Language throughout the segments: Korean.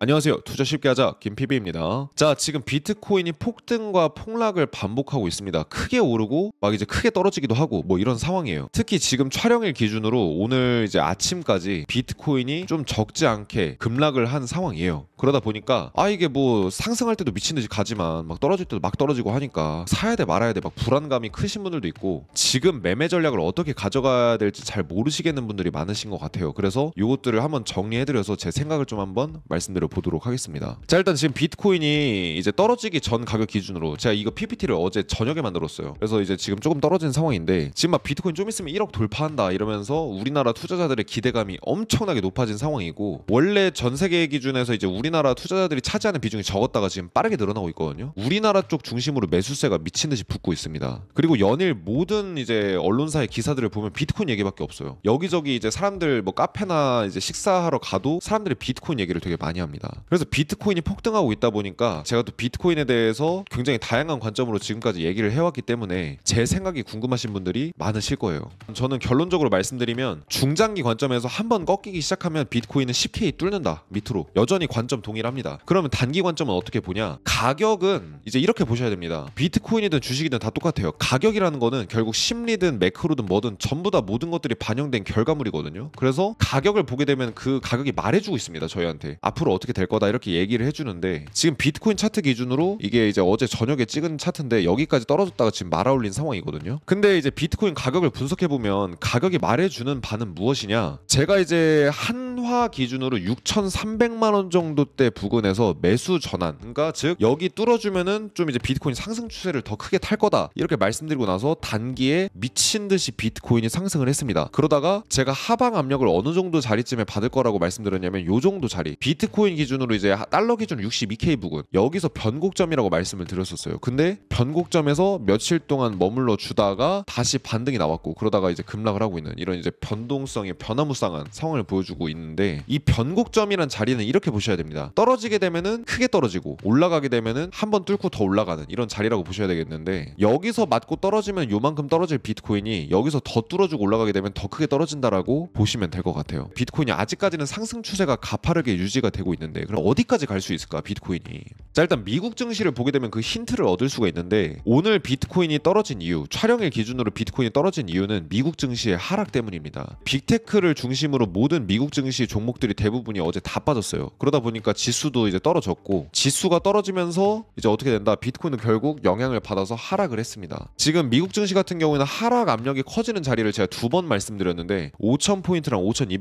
안녕하세요. 투자 쉽게 하자 김PB입니다. 자, 지금 비트코인이 폭등과 폭락을 반복하고 있습니다. 크게 오르고 막 이제 크게 떨어지기도 하고 뭐 이런 상황이에요. 특히 지금 촬영일 기준으로 오늘 이제 아침까지 비트코인이 좀 적지 않게 급락을 한 상황이에요. 그러다 보니까 아 이게 뭐 상승할 때도 미친 듯이 가지만 막 떨어질 때도 막 떨어지고 하니까 사야 돼 말아야 돼 막 불안감이 크신 분들도 있고 지금 매매 전략을 어떻게 가져가야 될지 잘 모르시겠는 분들이 많으신 것 같아요. 그래서 이것들을 한번 정리해드려서 제 생각을 좀 한번 말씀드려 보도록 하겠습니다. 자 일단 지금 비트코인이 이제 떨어지기 전 가격 기준으로 제가 이거 PPT를 어제 저녁에 만들었어요. 그래서 이제 지금 조금 떨어진 상황인데 지금 막 비트코인 좀 있으면 1억 돌파한다 이러면서 우리나라 투자자들의 기대감이 엄청나게 높아진 상황이고 원래 전 세계 기준에서 이제 우리 우리나라 투자자들이 차지하는 비중이 적었다가 지금 빠르게 늘어나고 있거든요. 우리나라 쪽 중심으로 매수세가 미친 듯이 붙고 있습니다. 그리고 연일 모든 이제 언론사의 기사들을 보면 비트코인 얘기밖에 없어요. 여기저기 이제 사람들 뭐 카페나 이제 식사하러 가도 사람들이 비트코인 얘기를 되게 많이 합니다. 그래서 비트코인이 폭등하고 있다 보니까 제가 또 비트코인에 대해서 굉장히 다양한 관점으로 지금까지 얘기를 해왔기 때문에 제 생각이 궁금하신 분들이 많으실 거예요. 저는 결론적으로 말씀드리면 중장기 관점에서 한번 꺾이기 시작하면 비트코인은 10K 뚫는다 밑으로 여전히 관점 관 동일합니다. 그러면 단기 관점은 어떻게 보냐? 가격은 이제 이렇게 보셔야 됩니다. 비트코인이든 주식이든 다 똑같아요. 가격이라는 거는 결국 심리든 매크로든 뭐든 전부 다 모든 것들이 반영된 결과물이거든요. 그래서 가격을 보게 되면 그 가격이 말해주고 있습니다. 저희한테 앞으로 어떻게 될 거다 이렇게 얘기를 해주는데 지금 비트코인 차트 기준으로 이게 이제 어제 저녁에 찍은 차트인데 여기까지 떨어졌다가 지금 말아올린 상황이거든요. 근데 이제 비트코인 가격을 분석해 보면 가격이 말해주는 반은 무엇이냐? 제가 이제 한화 기준으로 6,300만 원 정도 요 부근에서 매수 전환 그러니까 즉 여기 뚫어주면은 좀 이제 비트코인 상승 추세를 더 크게 탈 거다 이렇게 말씀드리고 나서 단기에 미친 듯이 비트코인이 상승을 했습니다 그러다가 제가 하방 압력을 어느 정도 자리쯤에 받을 거라고 말씀드렸냐면 요 정도 자리 비트코인 기준으로 이제 달러 기준 62K 부근 여기서 변곡점이라고 말씀을 드렸었어요 근데 변곡점에서 며칠 동안 머물러 주다가 다시 반등이 나왔고 그러다가 이제 급락을 하고 있는 이런 이제 변동성의 변화무쌍한 상황을 보여주고 있는데 이 변곡점이란 자리는 이렇게 보셔야 됩니다 있습니다. 떨어지게 되면은 크게 떨어지고 올라가게 되면은 한 번 뚫고 더 올라가는 이런 자리라고 보셔야 되겠는데 여기서 맞고 떨어지면 요만큼 떨어질 비트코인이 여기서 더 뚫어주고 올라가게 되면 더 크게 떨어진다라고 보시면 될 것 같아요. 비트코인이 아직까지는 상승 추세가 가파르게 유지가 되고 있는데 그럼 어디까지 갈 수 있을까 비트코인이? 자 일단 미국 증시를 보게 되면 그 힌트를 얻을 수가 있는데 오늘 비트코인이 떨어진 이유 촬영일 기준으로 비트코인이 떨어진 이유는 미국 증시의 하락 때문입니다. 빅테크를 중심으로 모든 미국 증시 종목들이 대부분이 어제 다 빠졌어요. 그러다 보니까 보니까 지수도 이제 떨어졌고 지수가 떨어지면서 이제 어떻게 된다 비트코인은 결국 영향을 받아서 하락을 했습니다 지금 미국 증시 같은 경우에는 하락 압력이 커지는 자리를 제가 두 번 말씀드렸는데 5000포인트랑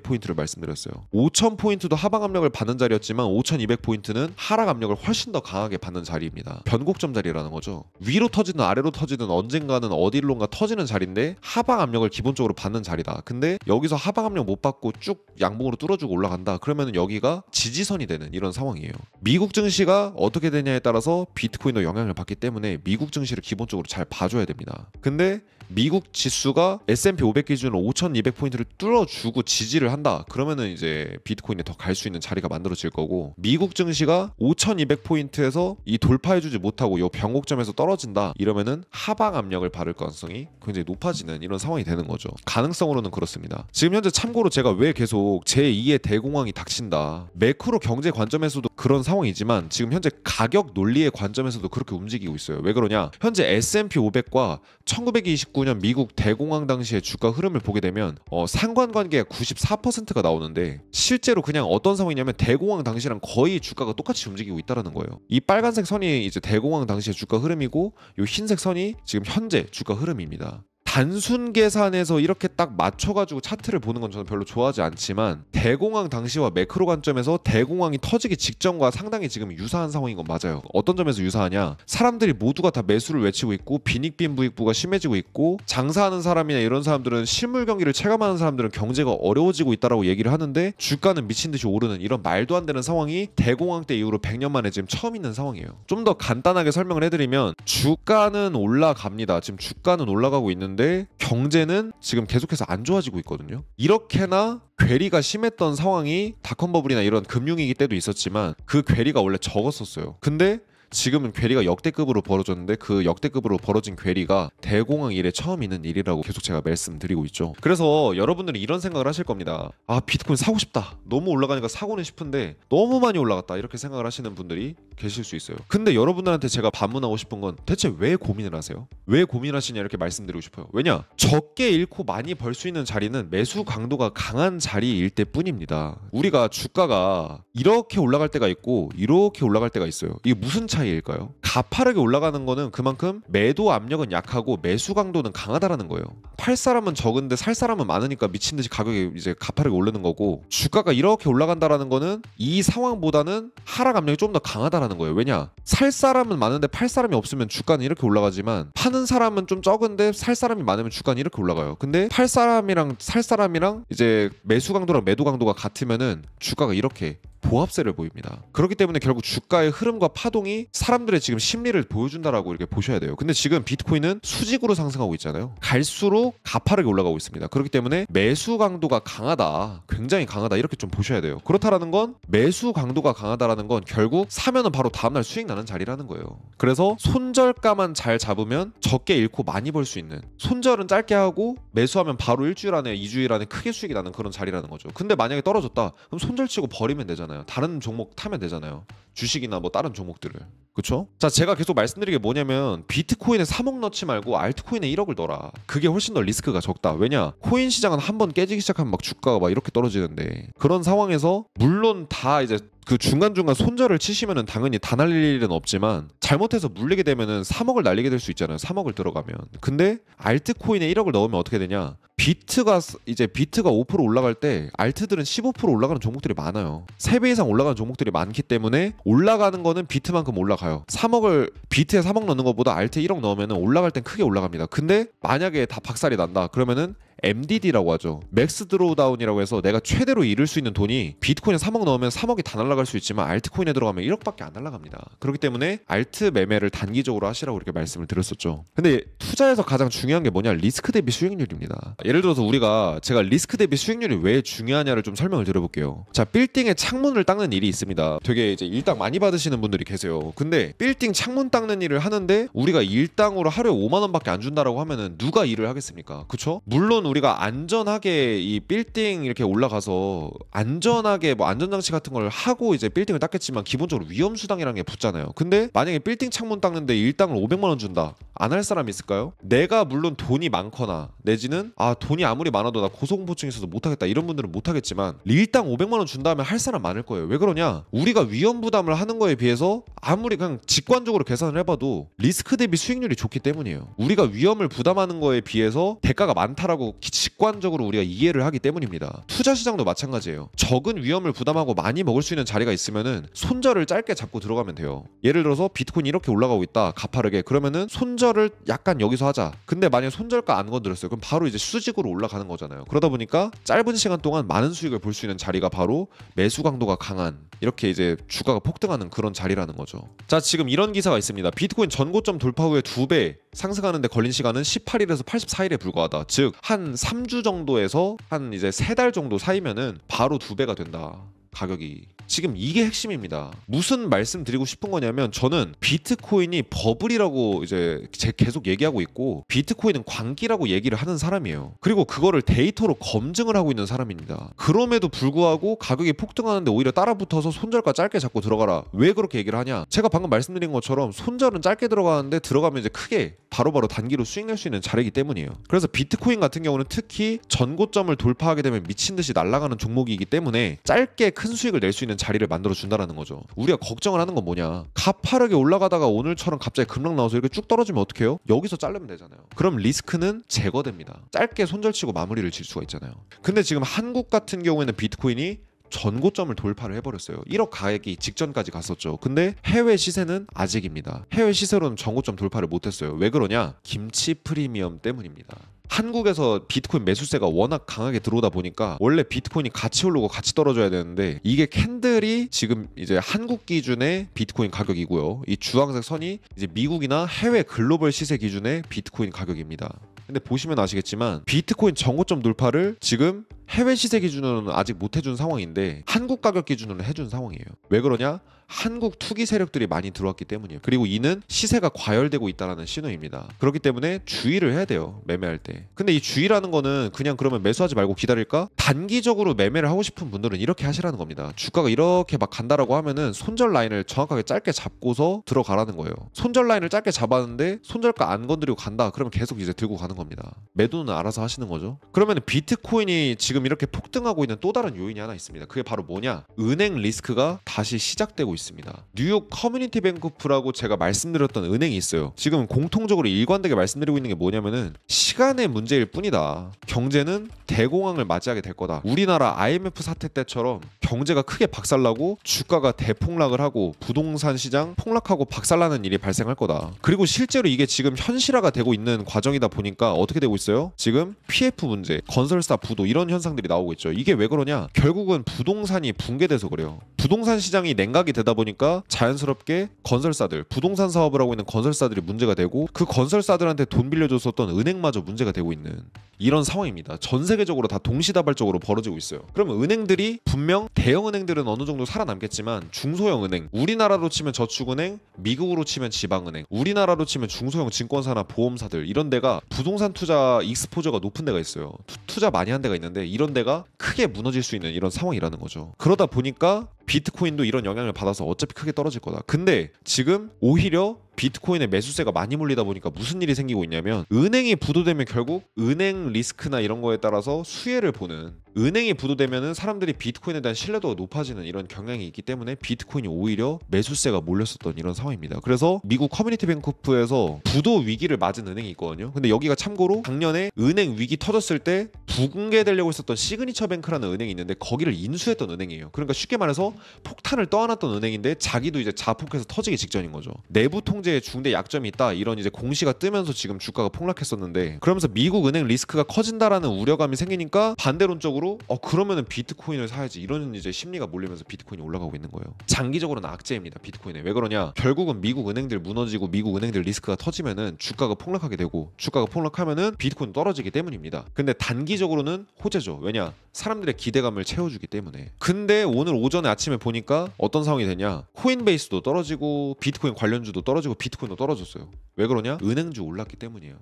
5200포인트를 말씀드렸어요 5000포인트도 하방 압력을 받는 자리였지만 5200포인트는 하락 압력을 훨씬 더 강하게 받는 자리입니다 변곡점 자리라는 거죠 위로 터지든 아래로 터지든 언젠가는 어디론가 터지는 자리인데 하방 압력을 기본적으로 받는 자리다 근데 여기서 하방 압력 못 받고 쭉 양봉으로 뚫어주고 올라간다 그러면 여기가 지지선이 되는 되는 이런 상황이에요. 미국 증시가 어떻게 되냐에 따라서 비트코인도 영향을 받기 때문에 미국 증시를 기본적으로 잘 봐줘야 됩니다. 근데 미국 지수가 S&P 500 기준으로 5,200포인트를 뚫어주고 지지를 한다. 그러면은 이제 비트코인이더갈 수 있는 자리가 만들어질 거고 미국 증시가 5,200포인트에서 이 돌파해주지 못하고 요 변곡점에서 떨어진다. 이러면은 하방 압력을 받을 가능성이 굉장히 높아지는 이런 상황이 되는 거죠. 가능성으로는 그렇습니다. 지금 현재 참고로 제가 왜 계속 제2의 대공황이 닥친다. 매크로 경제 경제 관점에서도 그런 상황이지만 지금 현재 가격 논리의 관점에서도 그렇게 움직이고 있어요. 왜 그러냐? 현재 S&P 500과 1929년 미국 대공황 당시의 주가 흐름을 보게 되면 어, 상관관계가 94%가 나오는데 실제로 그냥 어떤 상황이냐면 대공황 당시랑 거의 주가가 똑같이 움직이고 있다라는 거예요. 이 빨간색 선이 이제 대공황 당시의 주가 흐름이고 이 흰색 선이 지금 현재 주가 흐름입니다. 단순 계산에서 이렇게 딱 맞춰가지고 차트를 보는 건 저는 별로 좋아하지 않지만 대공황 당시와 매크로 관점에서 대공황이 터지기 직전과 상당히 지금 유사한 상황인 건 맞아요. 어떤 점에서 유사하냐? 사람들이 모두가 다 매수를 외치고 있고 빈익빈 부익부가 심해지고 있고 장사하는 사람이나 이런 사람들은 실물 경기를 체감하는 사람들은 경제가 어려워지고 있다라고 얘기를 하는데 주가는 미친 듯이 오르는 이런 말도 안 되는 상황이 대공황 때 이후로 100년 만에 지금 처음 있는 상황이에요. 좀 더 간단하게 설명을 해드리면 주가는 올라갑니다. 지금 주가는 올라가고 있는데 있데 경제는 지금 계속해서 안 좋아지고 있거든요. 이렇게나 괴리가 심했던 상황이 닷컴버블이나 이런 금융위기 때도 있었지만 그 괴리가 원래 적었었어요. 근데 지금은 괴리가 역대급으로 벌어졌는데 그 역대급으로 벌어진 괴리가 대공황 이래 처음 있는 일이라고 계속 제가 말씀드리고 있죠. 그래서 여러분들은 이런 생각을 하실 겁니다. 아 비트코인 사고 싶다. 너무 올라가니까 사고는 싶은데 너무 많이 올라갔다 이렇게 생각을 하시는 분들이 계실 수 있어요. 근데 여러분들한테 제가 반문하고 싶은 건 대체 왜 고민을 하세요? 왜 고민하시냐 이렇게 말씀드리고 싶어요. 왜냐? 적게 잃고 많이 벌 수 있는 자리는 매수 강도가 강한 자리일 때 뿐입니다. 우리가 주가가 이렇게 올라갈 때가 있고 이렇게 올라갈 때가 있어요. 이게 무슨 차이일까요? 가파르게 올라가는 거는 그만큼 매도 압력은 약하고 매수 강도는 강하다라는 거예요. 팔 사람은 적은데 살 사람은 많으니까 미친 듯이 가격이 이제 가파르게 오르는 거고 주가가 이렇게 올라간다라는 거는 이 상황보다는 하락 압력이 좀 더 강하다라는 올는 거예요. 왜냐? 살 사람은 많은데 팔 사람이 없으면 주가는 이렇게 올라가지만 파는 사람은 좀 적은데 살 사람이 많으면 주가는 이렇게 올라가요. 근데 팔 사람이랑 살 사람이랑 이제 매수 강도랑 매도 강도가 같으면은 주가가 이렇게 보합세를 보입니다. 그렇기 때문에 결국 주가의 흐름과 파동이 사람들의 지금 심리를 보여준다라고 이렇게 보셔야 돼요. 근데 지금 비트코인은 수직으로 상승하고 있잖아요. 갈수록 가파르게 올라가고 있습니다. 그렇기 때문에 매수 강도가 강하다, 굉장히 강하다 이렇게 좀 보셔야 돼요. 그렇다라는 건 매수 강도가 강하다라는 건 결국 사면은 바로 다음날 수익 나는 자리라는 거예요. 그래서 손절가만 잘 잡으면 적게 잃고 많이 벌 수 있는 손절은 짧게 하고 매수하면 바로 일주일 안에, 이주일 안에 크게 수익이 나는 그런 자리라는 거죠. 근데 만약에 떨어졌다, 그럼 손절치고 버리면 되잖아요. 되잖아요. 다른 종목 타면 되잖아요. 주식이나 뭐 다른 종목들을. 그렇죠? 자, 제가 계속 말씀드리게 뭐냐면 비트코인에 3억 넣지 말고 알트코인에 1억을 넣어라. 그게 훨씬 더 리스크가 적다. 왜냐? 코인 시장은 한번 깨지기 시작하면 막 주가가 막 이렇게 떨어지는데 그런 상황에서 물론 다 이제 그 중간중간 손절을 치시면은 당연히 다 날릴 일은 없지만 잘못해서 물리게 되면은 3억을 날리게 될 수 있잖아요. 3억을 들어가면. 근데 알트코인에 1억을 넣으면 어떻게 되냐? 비트가 이제 비트가 5% 올라갈 때 알트들은 15% 올라가는 종목들이 많아요. 3배 이상 올라가는 종목들이 많기 때문에 올라가는 거는 비트만큼 올라가요. 3억을 비트에 3억 넣는 것보다 알트에 1억 넣으면 올라갈 땐 크게 올라갑니다. 근데 만약에 다 박살이 난다. 그러면은 MDD라고 하죠. 맥스 드로우다운이라고 해서 내가 최대로 잃을 수 있는 돈이 비트코인에 3억 넣으면 3억이 다 날아갈 수 있지만 알트코인에 들어가면 1억밖에 안 날아갑니다. 그렇기 때문에 알트 매매를 단기적으로 하시라고 이렇게 말씀을 드렸었죠. 근데 투자에서 가장 중요한 게 뭐냐? 리스크 대비 수익률입니다. 예를 들어서 우리가 제가 리스크 대비 수익률이 왜 중요하냐를 좀 설명을 드려볼게요. 자, 빌딩에 창문을 닦는 일이 있습니다. 되게 이제 일당 많이 받으시는 분들이 계세요. 근데 빌딩 창문 닦는 일을 하는데 우리가 일당으로 하루에 5만 원밖에 안 준다라고 하면은 누가 일을 하겠습니까? 그쵸? 물론 우리가 안전하게 이 빌딩 이렇게 올라가서 안전하게 뭐 안전장치 같은 걸 하고 이제 빌딩을 닦겠지만 기본적으로 위험 수당이라는 게 붙잖아요. 근데 만약에 빌딩 창문 닦는데 일당을 500만 원 준다. 안 할 사람 이 있을까요? 내가 물론 돈이 많거나 내지는 아 돈이 아무리 많아도 나 고소공포증 있어도 못하겠다 이런 분들은 못하겠지만 일당 500만 원 준다면 할 사람 많을 거예요. 왜 그러냐? 우리가 위험 부담을 하는 거에 비해서 아무리 그냥 직관적으로 계산을 해봐도 리스크 대비 수익률이 좋기 때문이에요. 우리가 위험을 부담하는 거에 비해서 대가가 많다라고 직관적으로 우리가 이해를 하기 때문입니다. 투자 시장도 마찬가지예요. 적은 위험을 부담하고 많이 먹을 수 있는 자리가 있으면은 손절을 짧게 잡고 들어가면 돼요. 예를 들어서 비트코인이 이렇게 올라가고 있다. 가파르게 그러면은 손절을 약간 여기서 하자. 근데 만약 에 손절가 안 건드렸어요. 그럼 바로 이제 수직으로 올라가는 거잖아요. 그러다 보니까 짧은 시간 동안 많은 수익을 볼 수 있는 자리가 바로 매수 강도가 강한 이렇게 이제 주가가 폭등하는 그런 자리라는 거죠. 자, 지금 이런 기사가 있습니다. 비트코인 전고점 돌파 후에 두배 상승하는데 걸린 시간은 18일에서 84일에 불과하다. 즉 한 3주 정도에서 한 이제 3달 정도 사이면은 바로 두 배가 된다. 가격이 지금 이게 핵심입니다. 무슨 말씀 드리고 싶은 거냐면 저는 비트코인이 버블이라고 이제 계속 얘기하고 있고 비트코인은 광기라고 얘기를 하는 사람이에요. 그리고 그거를 데이터로 검증을 하고 있는 사람입니다. 그럼에도 불구하고 가격이 폭등하는데 오히려 따라붙어서 손절과 짧게 잡고 들어가라. 왜 그렇게 얘기를 하냐? 제가 방금 말씀드린 것처럼 손절은 짧게 들어가는데 들어가면 이제 크게 바로바로 바로 단기로 수익 낼 수 있는 자리이기 때문이에요. 그래서 비트코인 같은 경우는 특히 전고점을 돌파하게 되면 미친 듯이 날아가는 종목이기 때문에 짧게 큰 수익을 낼 수 있는 자리를 만들어 준다라는 거죠. 우리가 걱정을 하는 건 뭐냐? 가파르게 올라가다가 오늘처럼 갑자기 급락 나와서 이렇게 쭉 떨어지면 어떡해요? 여기서 잘르면 되잖아요. 그럼 리스크는 제거됩니다. 짧게 손절치고 마무리를 질 수가 있잖아요. 근데 지금 한국 같은 경우에는 비트코인이 전고점을 돌파를 해버렸어요. 1억 가액이 직전까지 갔었죠. 근데 해외 시세는 아직입니다. 해외 시세로는 전고점 돌파를 못했어요. 왜 그러냐? 김치 프리미엄 때문입니다. 한국에서 비트코인 매수세가 워낙 강하게 들어오다 보니까 원래 비트코인이 같이 오르고 같이 떨어져야 되는데 이게 캔들이 지금 이제 한국 기준의 비트코인 가격이고요. 이 주황색 선이 이제 미국이나 해외 글로벌 시세 기준의 비트코인 가격입니다. 근데 보시면 아시겠지만 비트코인 정고점 돌파를 지금 해외 시세 기준으로는 아직 못 해준 상황인데 한국 가격 기준으로는 해준 상황이에요. 왜 그러냐? 한국 투기 세력들이 많이 들어왔기 때문이에요. 그리고 이는 시세가 과열되고 있다라는 신호입니다. 그렇기 때문에 주의를 해야 돼요. 매매할 때. 근데 이 주의라는 거는 그냥 그러면 매수하지 말고 기다릴까? 단기적으로 매매를 하고 싶은 분들은 이렇게 하시라는 겁니다. 주가가 이렇게 막 간다라고 하면은 손절 라인을 정확하게 짧게 잡고서 들어가라는 거예요. 손절 라인을 짧게 잡았는데 손절가 안 건드리고 간다. 그러면 계속 이제 들고 가는 겁니다. 매도는 알아서 하시는 거죠. 그러면 비트코인이 지금 이렇게 폭등하고 있는 또 다른 요인이 하나 있습니다. 그게 바로 뭐냐? 은행 리스크가 다시 시작되고 있어요. 있습니다. 뉴욕 커뮤니티 뱅크프라고 제가 말씀드렸던 은행이 있어요. 지금 공통적으로 일관되게 말씀드리고 있는 게 뭐냐면은 시간의 문제일 뿐이다. 경제는 대공황을 맞이하게 될 거다. 우리나라 IMF 사태 때처럼 경제가 크게 박살나고 주가가 대폭락을 하고 부동산 시장 폭락하고 박살나는 일이 발생할 거다. 그리고 실제로 이게 지금 현실화가 되고 있는 과정이다 보니까 어떻게 되고 있어요? 지금 PF 문제, 건설사 부도 이런 현상들이 나오고 있죠. 이게 왜 그러냐? 결국은 부동산이 붕괴돼서 그래요. 부동산 시장이 냉각이 되다 되다 보니까 자연스럽게 건설사들 부동산 사업을 하고 있는 건설사들이 문제가 되고 그 건설사들한테 돈 빌려줬었던 은행마저 문제가 되고 있는 이런 상황입니다. 전 세계적으로 다 동시다발적으로 벌어지고 있어요. 그러면 은행들이 분명 대형 은행들은 어느 정도 살아남겠지만 중소형 은행, 우리나라로 치면 저축은행, 미국으로 치면 지방은행, 우리나라로 치면 중소형 증권사나 보험사들 이런 데가 부동산 투자 익스포저가 높은 데가 있어요. 투자 많이 한 데가 있는데 이런 데가 크게 무너질 수 있는 이런 상황이라는 거죠. 그러다 보니까 비트코인도 이런 영향을 받아서 어차피 크게 떨어질 거다. 근데 지금 오히려 비트코인의 매수세가 많이 몰리다 보니까 무슨 일이 생기고 있냐면 은행이 부도되면 결국 은행 리스크나 이런 거에 따라서 수혜를 보는 은행이 부도되면 사람들이 비트코인에 대한 신뢰도가 높아지는 이런 경향이 있기 때문에 비트코인이 오히려 매수세가 몰렸었던 이런 상황입니다. 그래서 미국 커뮤니티 뱅크프에서 부도 위기를 맞은 은행이 있거든요. 근데 여기가 참고로 작년에 은행 위기 터졌을 때 붕괴되려고 했었던 시그니처 뱅크라는 은행이 있는데 거기를 인수했던 은행이에요. 그러니까 쉽게 말해서 폭탄을 떠안았던 은행인데 자기도 이제 자폭해서 터지기 직전인 거죠. 내부 통제 경제에 중대 약점이 있다 이런 이제 공시가 뜨면서 지금 주가가 폭락했었는데 그러면서 미국 은행 리스크가 커진다라는 우려감이 생기니까 반대론적으로 어 그러면은 비트코인을 사야지 이런 이제 심리가 몰리면서 비트코인이 올라가고 있는 거예요. 장기적으로는 악재입니다. 비트코인에 왜 그러냐? 결국은 미국 은행들 무너지고 미국 은행들 리스크가 터지면은 주가가 폭락하게 되고 주가가 폭락하면은 비트코인 떨어지기 때문입니다. 근데 단기적으로는 호재죠. 왜냐? 사람들의 기대감을 채워주기 때문에 근데 오늘 오전에 아침에 보니까 어떤 상황이 되냐 코인베이스도 떨어지고 비트코인 관련주도 떨어지고 비트코인도 떨어졌어요 왜 그러냐 은행주 올랐기 때문이에요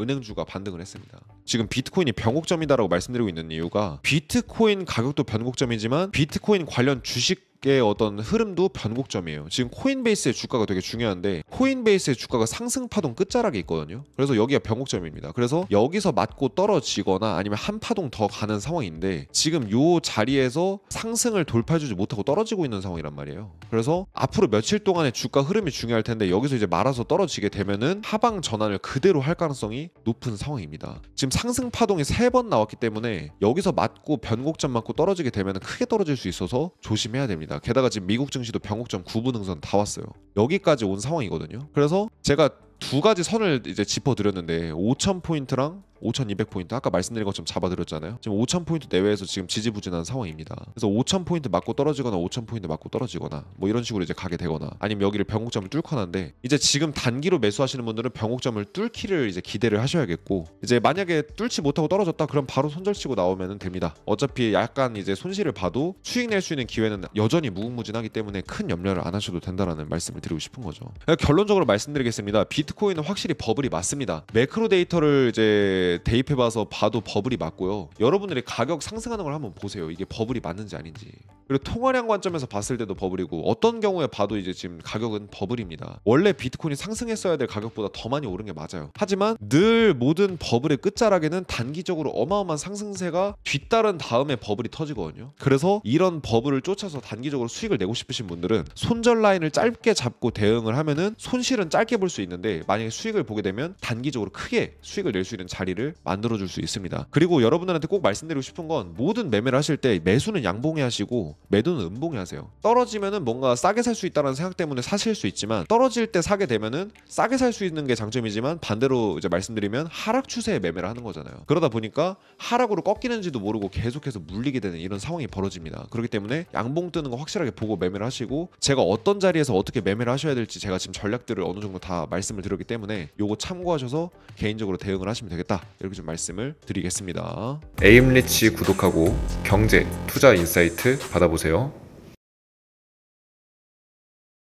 은행주가 반등을 했습니다. 지금 비트코인이 변곡점이다라고 말씀드리고 있는 이유가 비트코인 가격도 변곡점이지만 비트코인 관련 주식 주식의 어떤 흐름도 변곡점이에요. 지금 코인베이스의 주가가 되게 중요한데 코인베이스의 주가가 상승 파동 끝자락에 있거든요. 그래서 여기가 변곡점입니다. 그래서 여기서 맞고 떨어지거나 아니면 한 파동 더 가는 상황인데 지금 요 자리에서 상승을 돌파해주지 못하고 떨어지고 있는 상황이란 말이에요. 그래서 앞으로 며칠 동안의 주가 흐름이 중요할 텐데 여기서 이제 말아서 떨어지게 되면은 하방 전환을 그대로 할 가능성이 높은 상황입니다. 지금 상승 파동이 세 번 나왔기 때문에 여기서 맞고 변곡점 맞고 떨어지게 되면 크게 떨어질 수 있어서 조심해야 됩니다. 게다가 지금 미국 증시도 변곡점 9분 응선다 왔어요. 여기까지 온 상황이거든요. 그래서 제가 두 가지 선을 이제 짚어드렸는데 5,000포인트랑 5,200포인트 아까 말씀드린 것처럼 잡아드렸잖아요. 지금 5,000포인트 내외에서 지금 지지부진한 상황입니다. 그래서 5,000포인트 맞고 떨어지거나 5,000포인트 맞고 떨어지거나 뭐 이런 식으로 이제 가게 되거나 아니면 여기를 병옥점을 뚫고나는데 이제 지금 단기로 매수하시는 분들은 병옥점을 뚫기를 이제 기대를 하셔야겠고 이제 만약에 뚫지 못하고 떨어졌다 그럼 바로 손절치고 나오면 됩니다. 어차피 약간 이제 손실을 봐도 수익 낼 수 있는 기회는 여전히 무궁무진하기 때문에 큰 염려를 안 하셔도 된다라는 말씀을 드립니다. 드리고 싶은 거죠. 결론적으로 말씀드리겠습니다. 비트코인은 확실히 버블이 맞습니다. 매크로 데이터를 이제 대입해봐서 봐도 버블이 맞고요. 여러분들이 가격 상승하는 걸 한번 보세요. 이게 버블이 맞는지 아닌지. 그리고 통화량 관점에서 봤을 때도 버블이고 어떤 경우에 봐도 이제 지금 가격은 버블입니다. 원래 비트코인이 상승했어야 될 가격보다 더 많이 오른 게 맞아요. 하지만 늘 모든 버블의 끝자락에는 단기적으로 어마어마한 상승세가 뒤따른 다음에 버블이 터지거든요. 그래서 이런 버블을 쫓아서 단기적으로 수익을 내고 싶으신 분들은 손절 라인을 짧게 잡 잡고 대응을 하면은 손실은 짧게 볼 수 있는데 만약에 수익을 보게 되면 단기적으로 크게 수익을 낼 수 있는 자리를 만들어 줄 수 있습니다. 그리고 여러분들한테 꼭 말씀드리고 싶은 건 모든 매매를 하실 때 매수는 양봉해 하시고 매도는 음봉해 하세요. 떨어지면은 뭔가 싸게 살 수 있다는 생각 때문에 사실 수 있지만 떨어질 때 사게 되면은 싸게 살 수 있는 게 장점이지만 반대로 이제 말씀드리면 하락 추세에 매매를 하는 거잖아요. 그러다 보니까 하락으로 꺾이는지도 모르고 계속해서 물리게 되는 이런 상황이 벌어집니다. 그렇기 때문에 양봉 뜨는 거 확실하게 보고 매매를 하시고 제가 어떤 자리에서 어떻게 매매 매매를 하셔야 될지 제가 지금 전략들을 어느 정도 다 말씀을 드렸기 때문에 요거 참고하셔서 개인적으로 대응을 하시면 되겠다 이렇게 좀 말씀을 드리겠습니다 에임리치 구독하고 경제 투자 인사이트 받아보세요